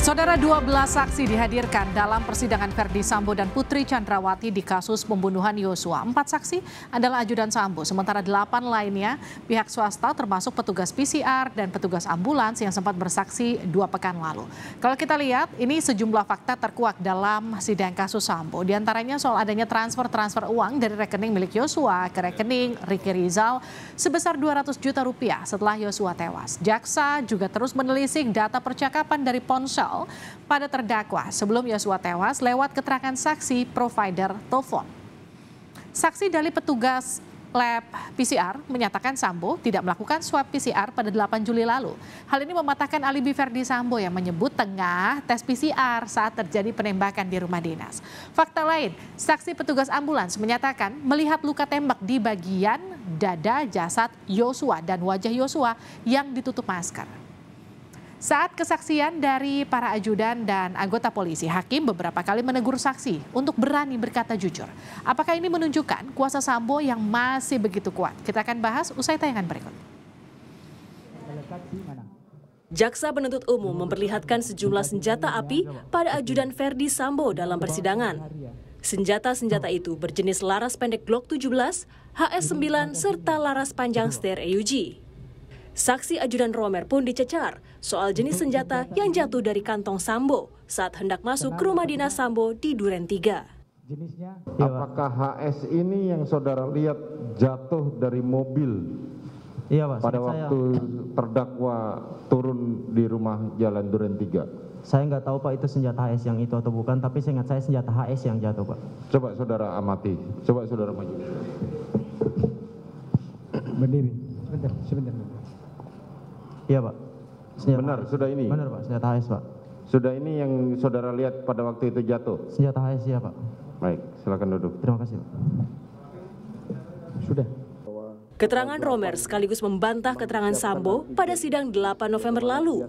Saudara 12 saksi dihadirkan dalam persidangan Ferdi Sambo dan Putri Chandrawati di kasus pembunuhan Yosua. Empat saksi adalah ajudan Sambo, sementara delapan lainnya pihak swasta termasuk petugas PCR dan petugas ambulans yang sempat bersaksi dua pekan lalu. Kalau kita lihat, ini sejumlah fakta terkuak dalam sidang kasus Sambo. Di antaranya soal adanya transfer-transfer uang dari rekening milik Yosua ke rekening Riki Rizal sebesar 200 juta rupiah setelah Yosua tewas. Jaksa juga terus menelisik data percakapan dari ponsel mental pada terdakwa sebelum Yosua tewas lewat keterangan saksi provider telepon. Saksi dari petugas lab PCR menyatakan Sambo tidak melakukan swab PCR pada 8 Juli lalu. Hal ini mematahkan alibi Verdi Sambo yang menyebut tengah tes PCR saat terjadi penembakan di rumah dinas. Fakta lain, saksi petugas ambulans menyatakan melihat luka tembak di bagian dada jasad Yosua dan wajah Yosua yang ditutup masker. Saat kesaksian dari para ajudan dan anggota polisi, hakim beberapa kali menegur saksi untuk berani berkata jujur. Apakah ini menunjukkan kuasa Sambo yang masih begitu kuat? Kita akan bahas usai tayangan berikut. Jaksa penuntut umum memperlihatkan sejumlah senjata api pada ajudan Ferdi Sambo dalam persidangan. Senjata-senjata itu berjenis laras pendek Glock 17, HS-9, serta laras panjang Ster EUG. Saksi ajudan Romer pun dicecar soal jenis mhm. senjata yang jatuh dari kantong Sambo saat hendak masuk ke rumah dinas Sambo di Duren 3. Apakah HS ini yang saudara lihat jatuh dari mobil Iya, Pak. Pada waktu saya... terdakwa turun di rumah Jalan Duren 3. Saya nggak tahu Pak itu senjata HS yang itu atau bukan, tapi ingat saya senjata HS yang jatuh, Pak. Coba saudara amati. Coba saudara maju. Berdiri. Sebentar, sebentar. Iya, Pak benar sudah ini benar pak senjata hs pak sudah ini yang saudara lihat pada waktu itu jatuh senjata hs ya pak baik silakan duduk terima kasih pak sudah Keterangan Romer sekaligus membantah keterangan Sambo pada sidang 8 November lalu.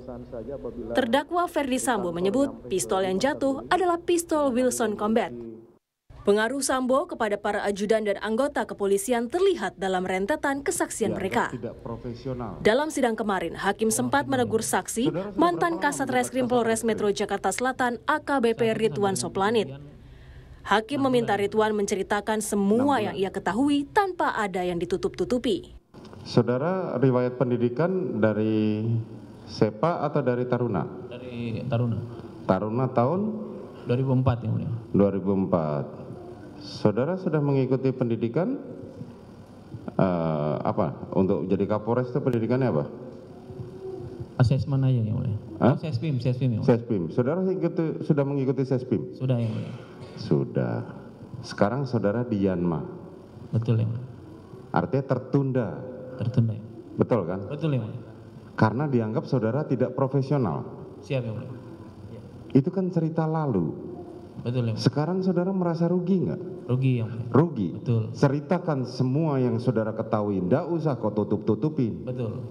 Terdakwa Ferdi Sambo menyebut pistol yang jatuh adalah pistol Wilson Combat Pengaruh Sambo kepada para ajudan dan anggota kepolisian terlihat dalam rentetan kesaksian ya, mereka. Tidak profesional. Dalam sidang kemarin, hakim sempat menegur saksi Saudara -saudara mantan Kasat Reskrim Polres Metro Jakarta Selatan AKBP Ridwan Soplanit. Hakim meminta Ridwan menceritakan semua yang ia ketahui tanpa ada yang ditutup-tutupi. Saudara, riwayat pendidikan dari SEPA atau dari Taruna? Dari Taruna. Taruna tahun? 2004 ya, Mulia. 2004 saudara sudah mengikuti pendidikan uh, apa untuk jadi kapolres itu pendidikannya apa? Asesmen ah, aja yang mulia. Huh? Oh, sespim, sespim yang mulia. Sespim. Saudara ikuti, sudah mengikuti sespim? Sudah yang mulia. Sudah. Sekarang saudara di Yanma. Betul yang mulia. Artinya tertunda. Tertunda. Yang Betul kan? Betul yang mulia. Karena dianggap saudara tidak profesional. Siap yang mulia. Itu kan cerita lalu. Betul ya. Sekarang saudara merasa rugi nggak? Rugi ya. Rugi. Betul. Ceritakan semua yang saudara ketahui, ndak usah kau tutup tutupin. Betul.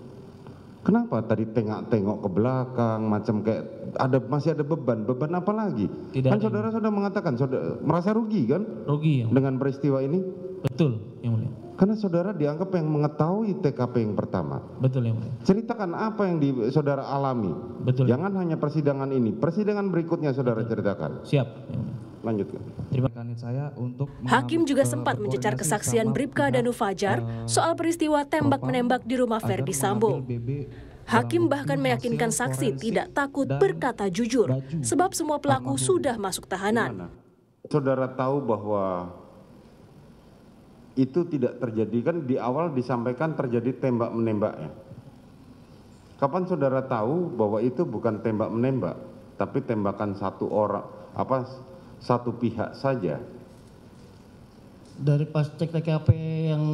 Kenapa tadi tengok-tengok ke belakang, macam kayak ada masih ada beban, beban apa lagi? Tidak kan saudara sudah mengatakan saudara merasa rugi kan? Rugi ya. Dengan peristiwa ini? Betul, yang mulia. Karena saudara dianggap yang mengetahui TKP yang pertama. Betul ya. Ceritakan apa yang di, saudara alami. Betul. Jangan hanya persidangan ini. Persidangan berikutnya saudara Betul. ceritakan. Siap. Lanjutkan. Terima kasih saya untuk Hakim juga eh, sempat mencecar kesaksian Bribka dan Fajar uh, soal peristiwa tembak menembak di rumah Ferdi Sambo. Hakim bahkan meyakinkan saksi tidak takut berkata jujur sebab semua pelaku sudah masuk tahanan. Saudara tahu bahwa itu tidak terjadi kan di awal disampaikan terjadi tembak menembak ya. Kapan saudara tahu bahwa itu bukan tembak menembak, tapi tembakan satu orang apa satu pihak saja? Dari pas cek TKP yang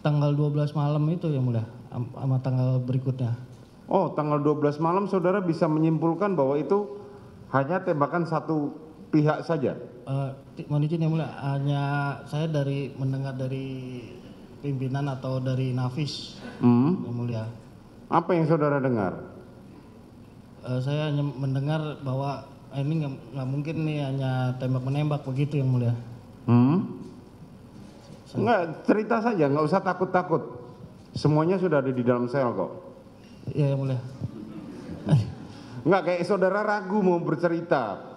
tanggal 12 malam itu ya mudah sama tanggal berikutnya. Oh, tanggal 12 malam saudara bisa menyimpulkan bahwa itu hanya tembakan satu pihak saja? Uh, mohon izin yang mulia, hanya saya dari mendengar dari pimpinan atau dari Nafis, hmm. yang mulia. Apa yang saudara dengar? Uh, saya hanya mendengar bahwa eh, ini nggak mungkin nih hanya tembak menembak begitu yang mulia. Hmm? Saya... Enggak, cerita saja, nggak usah takut-takut. Semuanya sudah ada di dalam sel kok. Iya yang mulia. Enggak, kayak saudara ragu mau bercerita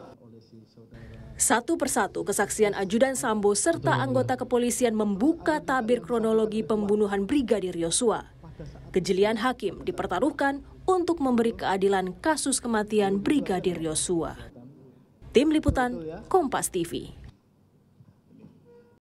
satu persatu kesaksian ajudan Sambo serta anggota kepolisian membuka tabir kronologi pembunuhan Brigadir Yosua. Kejelian hakim dipertaruhkan untuk memberi keadilan kasus kematian Brigadir Yosua. Tim Liputan Kompas TV